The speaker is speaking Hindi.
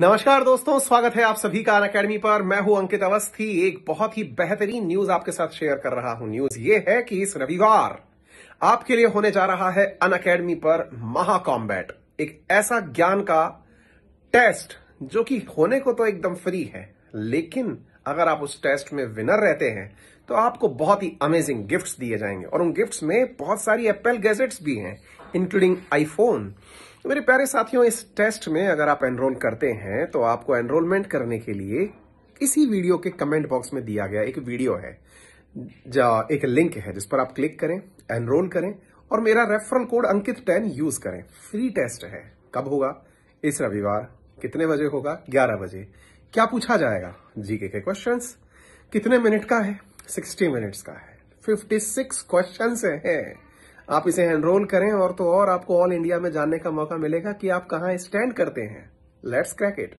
नमस्कार दोस्तों स्वागत है आप सभी का अन अकेडमी पर मैं हूं अंकित अवस्थी एक बहुत ही बेहतरीन न्यूज आपके साथ शेयर कर रहा हूं न्यूज ये है कि इस रविवार आपके लिए होने जा रहा है अन अकेडमी पर महाकॉम्बैट एक ऐसा ज्ञान का टेस्ट जो कि होने को तो एकदम फ्री है लेकिन अगर आप उस टेस्ट में विनर रहते हैं तो आपको बहुत ही अमेजिंग गिफ्ट्स दिए जाएंगे और उन गिफ्ट्स में बहुत सारी एप्पल गैजेट्स भी हैं इंक्लूडिंग आईफोन तो मेरे प्यारे साथियों इस टेस्ट में अगर आप एनरोल करते हैं तो आपको एनरोलमेंट करने के लिए इसी वीडियो के कमेंट बॉक्स में दिया गया एक वीडियो है एक लिंक है जिस पर आप क्लिक करें एनरोल करें और मेरा referral code Ankit ten use करें फ्री टेस्ट है कब होगा इस रविवार कितने बजे होगा ग्यारह बजे क्या पूछा जाएगा जीके के क्वेश्चन कितने मिनट का है सिक्सटी मिनट्स का है फिफ्टी सिक्स क्वेश्चन है आप इसे एनरोल करें और तो और आपको ऑल इंडिया में जानने का मौका मिलेगा कि आप कहाँ स्टैंड करते हैं लेट्स क्रैक इट